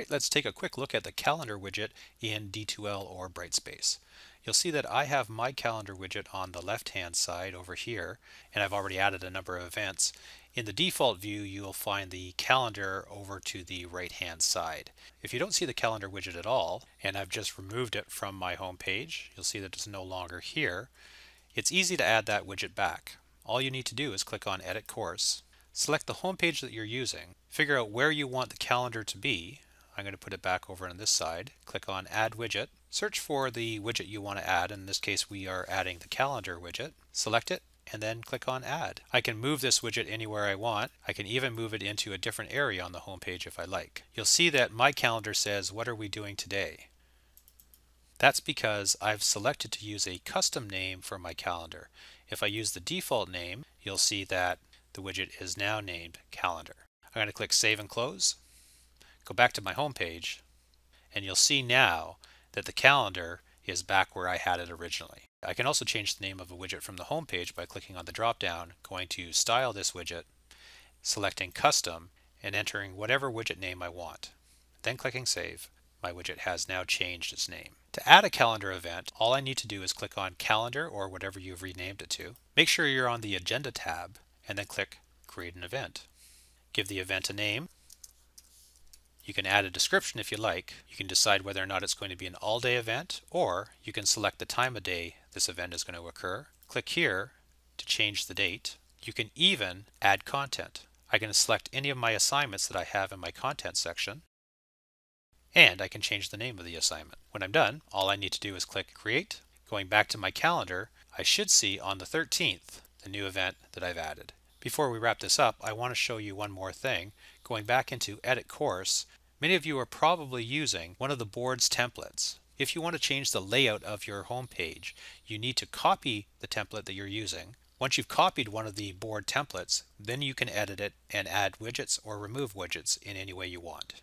right, let's take a quick look at the calendar widget in D2L or Brightspace. You'll see that I have my calendar widget on the left-hand side over here, and I've already added a number of events. In the default view, you'll find the calendar over to the right-hand side. If you don't see the calendar widget at all, and I've just removed it from my home page, you'll see that it's no longer here. It's easy to add that widget back. All you need to do is click on Edit Course, select the home page that you're using, figure out where you want the calendar to be, I'm going to put it back over on this side. Click on Add Widget. Search for the widget you want to add. In this case, we are adding the calendar widget. Select it and then click on Add. I can move this widget anywhere I want. I can even move it into a different area on the home page if I like. You'll see that my calendar says, what are we doing today? That's because I've selected to use a custom name for my calendar. If I use the default name, you'll see that the widget is now named Calendar. I'm going to click Save and Close. Go back to my home page, and you'll see now that the calendar is back where I had it originally. I can also change the name of a widget from the home page by clicking on the drop-down, going to Style this widget, selecting Custom, and entering whatever widget name I want. Then clicking Save. My widget has now changed its name. To add a calendar event, all I need to do is click on Calendar or whatever you've renamed it to. Make sure you're on the Agenda tab, and then click Create an Event. Give the event a name, you can add a description if you like. You can decide whether or not it's going to be an all-day event, or you can select the time of day this event is going to occur. Click here to change the date. You can even add content. I can select any of my assignments that I have in my content section, and I can change the name of the assignment. When I'm done, all I need to do is click Create. Going back to my calendar, I should see on the 13th the new event that I've added. Before we wrap this up, I want to show you one more thing. Going back into Edit Course, Many of you are probably using one of the board's templates. If you want to change the layout of your home page, you need to copy the template that you're using. Once you've copied one of the board templates, then you can edit it and add widgets or remove widgets in any way you want.